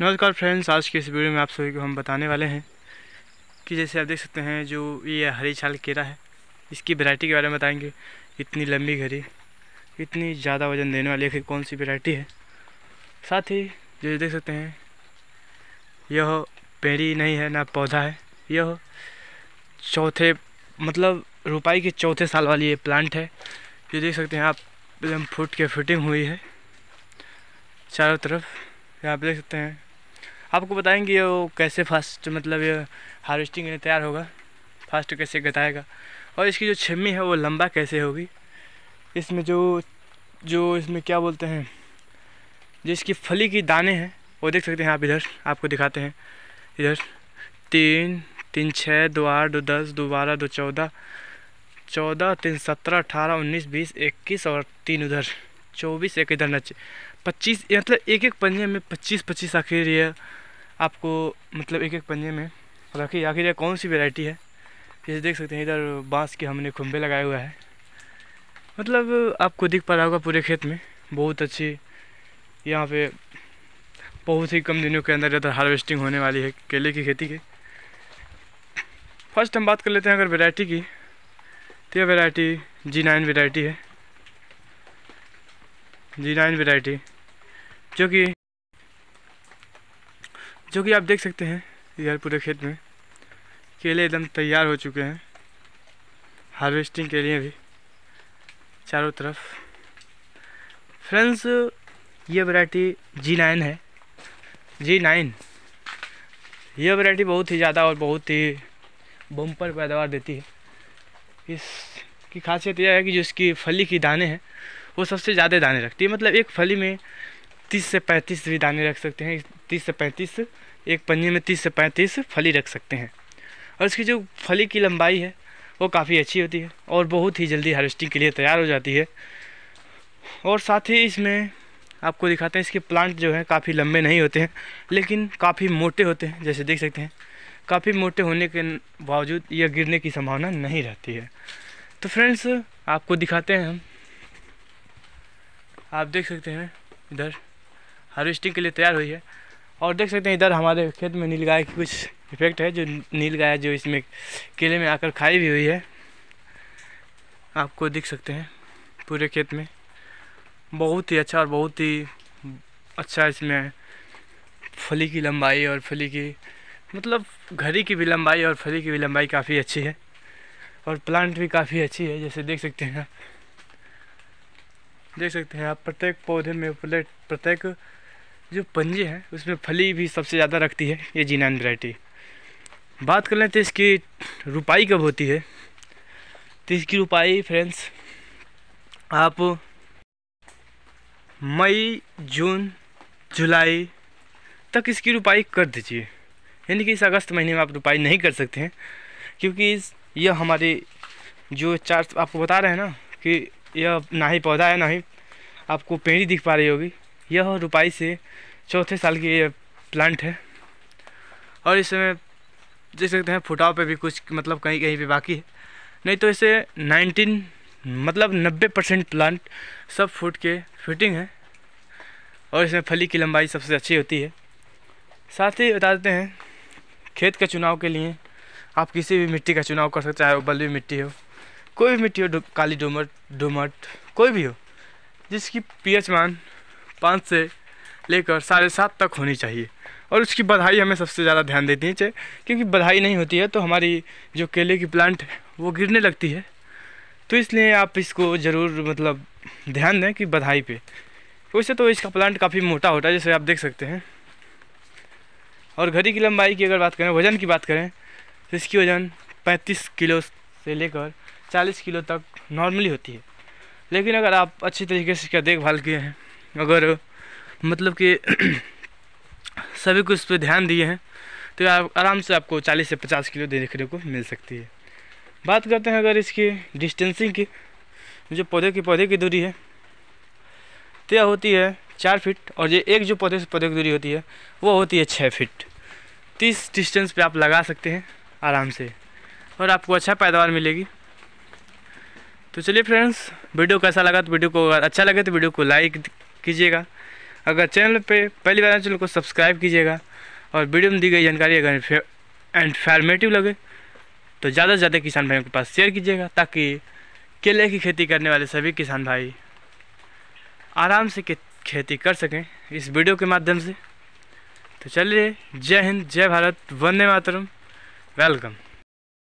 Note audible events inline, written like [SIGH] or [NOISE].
नमस्कार फ्रेंड्स आज के इस वीडियो में आप सभी को हम बताने वाले हैं कि जैसे आप देख सकते हैं जो ये हरी छाल केरा है इसकी वैरायटी के बारे में बताएंगे इतनी लंबी घड़ी इतनी ज़्यादा वजन देने वाली है कौन सी वैरायटी है साथ ही जो देख सकते हैं यह पेड़ी नहीं है ना पौधा है यह चौथे मतलब रुपाई के चौथे साल वाली ये प्लांट है जो देख सकते हैं आप एकदम फुट के फिटिंग हुई है चारों तरफ यहाँ पर देख सकते हैं आपको बताएंगे ये कैसे फास्ट मतलब ये हार्वेस्टिंग के तैयार होगा फास्ट कैसे गताएगा और इसकी जो छम्मी है वो लंबा कैसे होगी इसमें जो जो इसमें क्या बोलते हैं जो इसकी फली की दाने हैं वो देख सकते हैं आप इधर आपको दिखाते हैं इधर तीन तीन छः दो आठ दो दस दो बारह दो चौदह चौदह तीन सत्रह अठारह उन्नीस बीस इक्कीस और तीन उधर चौबीस एक इधर नच पच्चीस मतलब एक एक पंजे में पच्चीस पच्चीस आखिर ये आपको मतलब एक एक पंजे में और आखिर आखिर यह कौन सी वेराइटी है जैसे देख सकते हैं इधर बांस के हमने खुम्बे लगाए हुआ है मतलब आपको दिख पा रहा होगा पूरे खेत में बहुत अच्छी यहाँ पे बहुत ही कम दिनों के अंदर ज़्यादा हार्वेस्टिंग होने वाली है केले की खेती की फर्स्ट हम बात कर लेते हैं अगर वेराइटी की तो यह वेराइटी जी नाइन वेराइटी है जी नाइन वेराइटी जो कि जो कि आप देख सकते हैं इधर पूरे खेत में केले एकदम तैयार हो चुके हैं हार्वेस्टिंग के लिए भी चारों तरफ फ्रेंड्स ये वैरायटी जी नाइन है जी नाइन ये वैरायटी बहुत ही ज़्यादा और बहुत ही बम्पर पैदावार देती है इसकी खासियत यह है कि जो इसकी फली की दाने हैं वो सबसे ज़्यादा दाने रखती है मतलब एक फली में तीस से पैंतीस भी दाने रख सकते हैं तीस से पैंतीस एक पन्नी में तीस से पैंतीस फली रख सकते हैं और इसकी जो फली की लंबाई है वो काफ़ी अच्छी होती है और बहुत ही जल्दी हार्वेस्टिंग के लिए तैयार हो जाती है और साथ ही इसमें आपको दिखाते हैं इसके प्लांट जो हैं काफ़ी लंबे नहीं होते हैं लेकिन काफ़ी मोटे होते हैं जैसे देख सकते हैं काफ़ी मोटे होने के बावजूद यह गिरने की संभावना नहीं रहती है तो फ्रेंड्स आपको दिखाते हैं हम आप देख सकते हैं इधर हार्वेस्टिंग के लिए तैयार हुई है और देख सकते हैं इधर हमारे खेत में नील गाय की कुछ इफेक्ट है जो नील गाय जो इसमें केले में आकर खाई भी हुई है आपको देख सकते हैं पूरे खेत में बहुत ही अच्छा और बहुत ही अच्छा इसमें फली की लंबाई और फली की मतलब घड़ी की भी लंबाई और फली की भी लंबाई काफ़ी अच्छी है और प्लांट भी काफ़ी अच्छी है जैसे देख सकते हैं देख सकते हैं आप प्रत्येक पौधे में प्लेट प्रत्येक जो पंजे हैं उसमें फली भी सबसे ज़्यादा रखती है ये जीनान वैरायटी बात कर लें तो इसकी रुपाई कब होती है तो इसकी रुपाई फ्रेंड्स आप मई जून जुलाई तक इसकी रुपाई कर दीजिए यानी कि इस अगस्त महीने में आप रुपाई नहीं कर सकते हैं क्योंकि यह हमारे जो चार आपको बता रहे हैं ना कि यह ना ही पौधा है ना ही आपको पेड़ी दिख पा रही होगी यह रुपाई से चौथे साल की यह प्लांट है और इसमें देख सकते हैं फुटाव पे भी कुछ मतलब कहीं कहीं भी बाकी है नहीं तो इसे 19 मतलब 90 परसेंट प्लांट सब फुट के फिटिंग है और इसमें फली की लंबाई सबसे अच्छी होती है साथ ही बता देते हैं खेत के चुनाव के लिए आप किसी भी मिट्टी का चुनाव कर सकते हैं चाहे वो बलवी मिट्टी हो कोई भी मिट्टी हो काली डोमट डोमट कोई भी हो जिसकी पीएच मान पाँच से लेकर साढ़े सात तक होनी चाहिए और उसकी बधाई हमें सबसे ज़्यादा ध्यान देती चाहिए क्योंकि बधाई नहीं होती है तो हमारी जो केले की प्लांट है वो गिरने लगती है तो इसलिए आप इसको ज़रूर मतलब ध्यान दें कि बधाई पे वैसे तो इसका प्लांट काफ़ी मोटा होता है जैसे आप देख सकते हैं और घड़ी की लंबाई की अगर बात करें वज़न की बात करें तो इसकी वज़न पैंतीस किलो से लेकर चालीस किलो तक नॉर्मली होती है लेकिन अगर आप अच्छी तरीके से इसका देखभाल किए हैं अगर मतलब कि [CLEARS THROAT] सभी को इस पर ध्यान दिए हैं तो आप आराम से आपको 40 से 50 किलो देखने को मिल सकती है बात करते हैं अगर इसकी डिस्टेंसिंग की जो पौधे की पौधे की दूरी है तो यह होती है चार फीट और ये एक जो पौधे से पौधे की दूरी होती है वो होती है छः फीट तीस डिस्टेंस पे आप लगा सकते हैं आराम से और आपको अच्छा पैदावार मिलेगी तो चलिए फ्रेंड्स वीडियो कैसा लगा तो वीडियो को अगर अच्छा लगे तो वीडियो को लाइक कीजिएगा अगर चैनल पे पहली बार चैनल को सब्सक्राइब कीजिएगा और वीडियो में दी गई जानकारी अगर इन्फॉर्मेटिव लगे तो ज़्यादा से ज़्यादा किसान भाइयों के पास शेयर कीजिएगा ताकि केले की खेती करने वाले सभी किसान भाई आराम से खेती कर सकें इस वीडियो के माध्यम से तो चलिए जय हिंद जय भारत वंदे मातरम वेलकम